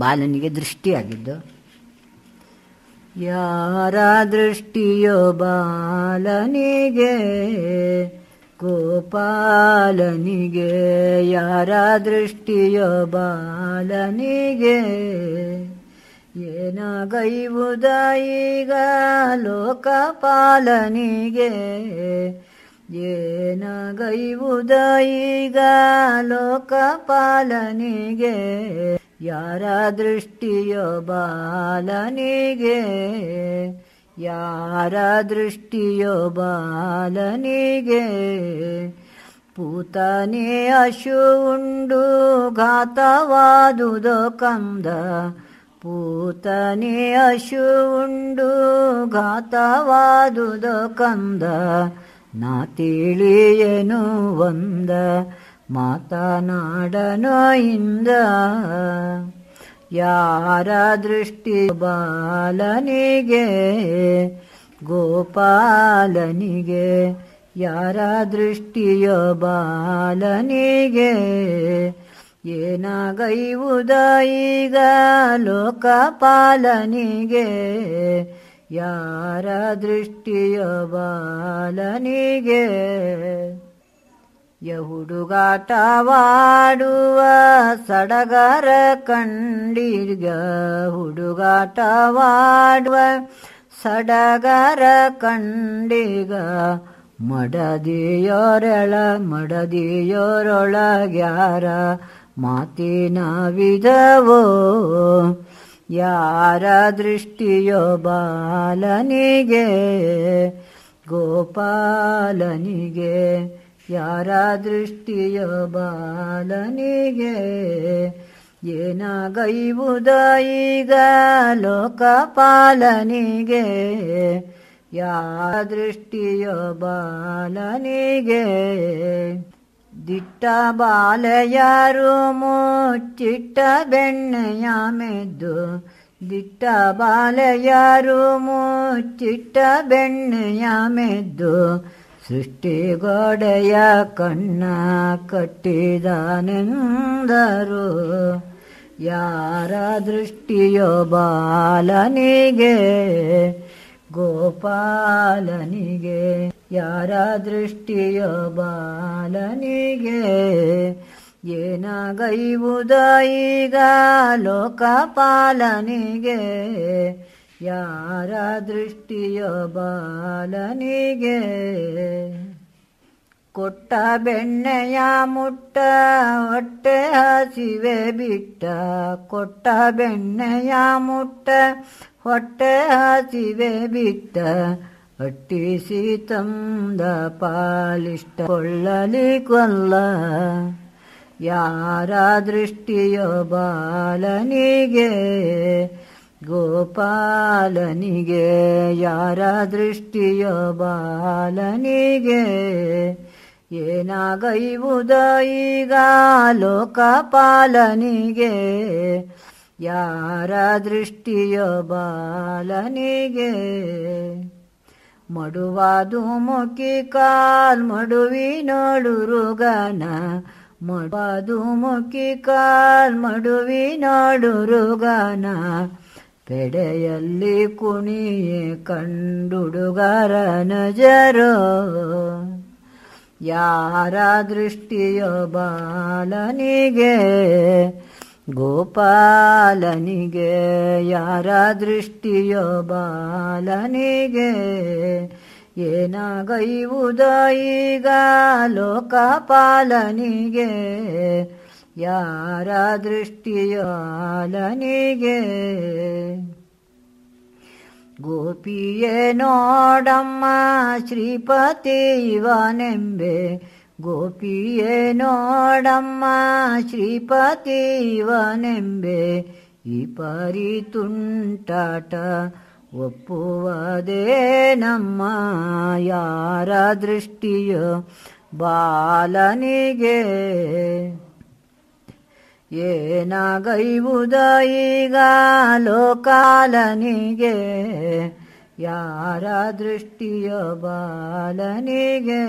ಬಾಲನಿಗೆ ದೃಷ್ಟಿಯಾಗಿದ್ದು ಯಾರ ದೃಷ್ಟಿಯೋ ಬಾಲನಿಗೆ ಗೋಪಾಲನಿಗೆ ಯಾರ ದೃಷ್ಟಿಯೋ ಬಾಲನಿಗೆ ಏನಾಗೈವುದೈಗ ಲೋಕಪಾಲನಿಗೆ ಲೋಕ ಲೋಕಪಾಲನಿಗೆ ಯಾರ ದೃಷ್ಟಿಯೊ ಬಾಲನಿಗೆ ಯಾರ ದೃಷ್ಟಿಯೊ ಬಾಲನಿಗೆ ಅಶು ಅಶುಂಡು ಘಾತವಾದುದೋ ಕಂದ ಪೂತನೇ ಅಶುಂಡು ಘಾತವಾದುದೋ ಕಂದ ನಾ ತಿಳಿಯೇನು ಒಂದ ಮಾತನಾಡನೋ ಇಂದ ಯಾರ ದೃಷ್ಟಿ ಬಾಲನಿಗೆ ಗೋಪಾಲನಿಗೆ ಯಾರ ದೃಷ್ಟಿಯೊ ಬಾಲನಿಗೆ ಏನಾಗೈವುದ ಈಗ ಲೋಕಪಾಲನಿಗೆ ಯಾರ ದೃಷ್ಟಿಯ ಬಾಲನಿಗೆ ಯಹುಡುಗಾಟವಾಡುವ ಸಡಗರ ಕಂಡಿಗ ಹುಡುಗಾಟವಾಡುವ ಸಡಗರ ಕಂಡಿಗ ಮಡದಿಯೊರೆಳ ಮಡದಿಯೋರೊಳಗ್ಯಾರ ಮಾತಿನ ವಿಧವೋ ಯಾರ ದೃಷ್ಟಿಯೋ ಬಾಲನಿಗೆ ಗೋಪಾಲನಿಗೆ ಯಾರ ದೃಷ್ಟಿಯ ಬಾಲನಿಗೆ ಏನಾಗೈವುದ ಈಗ ಲೋಕಪಾಲನಿಗೆ ಯಾರ ದೃಷ್ಟಿಯ ಬಾಲನಿಗೆ ದಿಟ್ಟ ಯಾರು ಮುಚ್ಚಿಟ್ಟ ಬೆಣ್ಣೆಯ ಮೆದ್ದು ದಿಟ್ಟ ಯಾರು ಮುಚ್ಚಿಟ್ಟ ಬೆಣ್ಣೆಯ ಮೆದ್ದು ಗೋಡೆಯ ಕಣ್ಣ ಕಟ್ಟಿದಾನೆಂದರು ಯಾರ ದೃಷ್ಟಿಯೋ ಬಾಲನಿಗೆ ಗೋಪಾಲನಿಗೆ ಯಾರ ದೃಷ್ಟಿಯೋ ಬಾಲನಿಗೆ ಏನಾಗೈವುದ ಈಗ ಲೋಕಪಾಲನಿಗೆ ಯಾರ ದೃಷ್ಟಿಯ ಬಾಲನಿಗೆ ಕೊಟ್ಟ ಬೆಣ್ಣೆಯ ಮುಟ್ಟ ಹೊಟ್ಟೆ ಹಸಿವೆ ಬಿಟ್ಟ ಕೊಟ್ಟ ಬೆಣ್ಣೆಯ ಮುಟ್ಟ ಹೊಟ್ಟೆ ಹಸಿವೆ ಬಿಟ್ಟ ಹೊಟ್ಟಿ ತಂದ ಪಾಲಿಷ್ಟ ಕೊಳ್ಳಲಿ ಕೊಲ್ಲ ಯಾರ ದೃಷ್ಟಿಯ ಬಾಲನಿಗೆ ಗೋಪಾಲನಿಗೆ ಯಾರ ದೃಷ್ಟಿಯ ಬಾಲನಿಗೆ ಏನಾಗೈವುದ ಈಗ ಲೋಕಪಾಲನಿಗೆ ಯಾರ ದೃಷ್ಟಿಯ ಬಾಲನಿಗೆ ಮಡುವಾದು ಮುಖಿ ಕಾಲ್ ಮಡುವಿನೊಡುರುಗನ ಮಡುವಾದು ಮುಖಿ ಕಾಲ್ ಮಡುವಿ ಮಡುವಿನೊಡುರುಗನ ಪೆಡೆಯಲ್ಲಿ ಕುಣಿಯೇ ಕಂಡುಡುಗರನ ನಜರು ಯಾರ ದೃಷ್ಟಿಯ ಬಾಲನಿಗೆ ಗೋಪಾಲನಿಗೆ ಯಾರ ದೃಷ್ಟಿಯ ಬಾಲನಿಗೆ ಏನಾಗೈವುದೋ ಈಗ ಲೋಕಪಾಲನಿಗೆ ಯಾರ ದೃಷ್ಟಿಯಾಲನಿಗೆ ಗೋಪಿಯೇ ನೋಡಮ್ಮ ಶ್ರೀಪತಿವನೆಂಬೆ ಗೋಪಿಯೇ ನೋಡಮ್ಮ ಶ್ರೀಪತಿವನೆಂಬೆ ಈ ಪರಿ ತುಂಟಾಟ ಒಪ್ಪುವುದೇ ಯಾರ ದೃಷ್ಟಿಯ ಬಾಲನಿಗೆ ಏನಾಗೈವುದ ಈಗ ಲೋಕಾಲನಿಗೆ ಯಾರ ದೃಷ್ಟಿಯ ಬಾಲನಿಗೆ